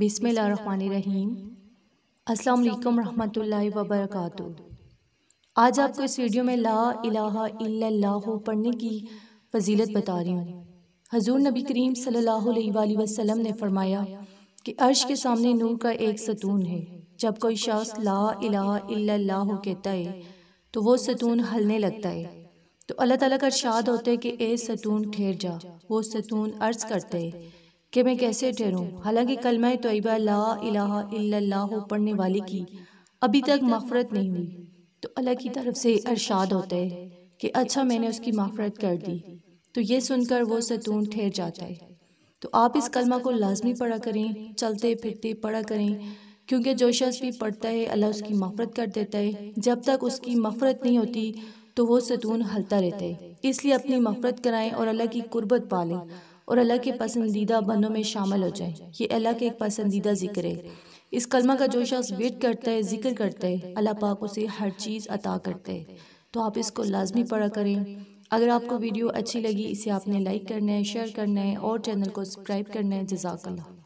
बिसमीम अस्सलाम रहमतुल्लाहि व बरकातहू आज आपको इस वीडियो में ला इलाहा इल्लल्लाह पढ़ने की फजीलत बता रही हूँ हजूर नबी करीम सल्लल्लाहु अलैहि वसल्लम ने फरमाया कि अर्श के सामने नूर का एक सतून है जब कोई शख्स ला इलाहा इल्लल्लाह कहता है तो वो सतून हलने लगता है तो अल्लाह ताला का इरशाद होता है कि ए सतून ठहर जा वो सतून अर्ज करते है कि मैं कैसे ठहरूँ हालांकि कलमा तयबा ला अला पढ़ने वाले की अभी तक मफ़रत नहीं हुई तो अल्लाह की तरफ से अरशाद होता है कि अच्छा मैंने उसकी मफ़रत कर दी तो ये सुनकर वो सतून ठहर जाता है तो आप इस कलमा को लाजमी पढ़ा करें चलते फिरते पढ़ा करें क्योंकि जो शख्स भी पढ़ता है अल्लाह उसकी मफ़रत कर देता है जब तक उसकी मफ़रत नहीं होती तो वो सतून हलता रहता है इसलिए अपनी मफ़रत कराएं और अल्लाह की कुर्बत पालें और अल्लाह के पसंदीदा बनों में शामिल हो जाए ये अल्लाह के एक पसंदीदा जिक्र है इस कलमा का जो शख्स वेट करता है जिक्र करता है अल्लाह पाक उसे हर चीज़ अता करता है तो आप इसको लाजमी पढ़ा करें अगर आपको वीडियो अच्छी लगी इसे आपने लाइक करना है शेयर करना है और चैनल को सब्सक्राइब करना है जजाकल्ला